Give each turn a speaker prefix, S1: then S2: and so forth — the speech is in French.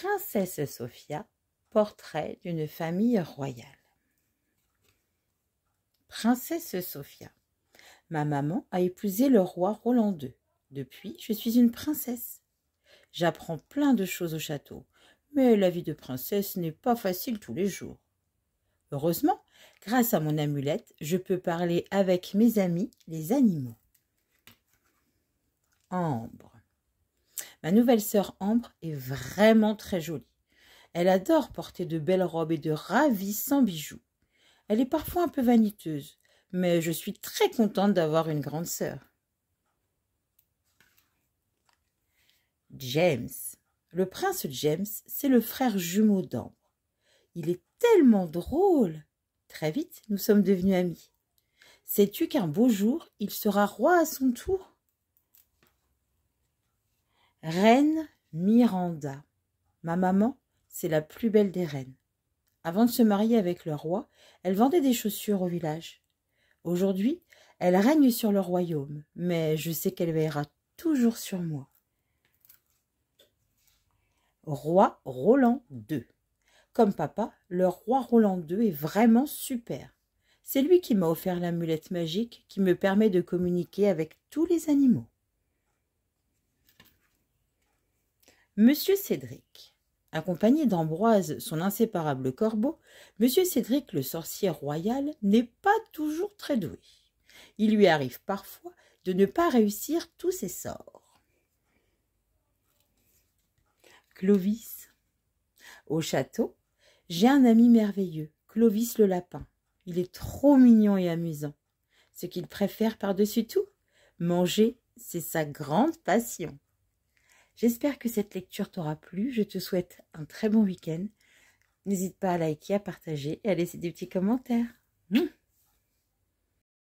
S1: Princesse Sophia, portrait d'une famille royale. Princesse Sophia, ma maman a épousé le roi Roland II. Depuis, je suis une princesse. J'apprends plein de choses au château, mais la vie de princesse n'est pas facile tous les jours. Heureusement, grâce à mon amulette, je peux parler avec mes amis, les animaux. Ambre. Ma nouvelle sœur Ambre est vraiment très jolie. Elle adore porter de belles robes et de ravissants bijoux. Elle est parfois un peu vaniteuse, mais je suis très contente d'avoir une grande sœur. James. Le prince James, c'est le frère jumeau d'Ambre. Il est tellement drôle. Très vite, nous sommes devenus amis. Sais-tu qu'un beau jour, il sera roi à son tour Reine Miranda. Ma maman, c'est la plus belle des reines. Avant de se marier avec le roi, elle vendait des chaussures au village. Aujourd'hui, elle règne sur le royaume, mais je sais qu'elle veillera toujours sur moi. Roi Roland II. Comme papa, le roi Roland II est vraiment super. C'est lui qui m'a offert l'amulette magique qui me permet de communiquer avec tous les animaux. Monsieur Cédric. Accompagné d'Ambroise, son inséparable corbeau, Monsieur Cédric le sorcier royal n'est pas toujours très doué. Il lui arrive parfois de ne pas réussir tous ses sorts. Clovis. Au château, j'ai un ami merveilleux, Clovis le lapin. Il est trop mignon et amusant. Ce qu'il préfère par-dessus tout, manger, c'est sa grande passion. J'espère que cette lecture t'aura plu. Je te souhaite un très bon week-end. N'hésite pas à liker, à partager et à laisser des petits commentaires.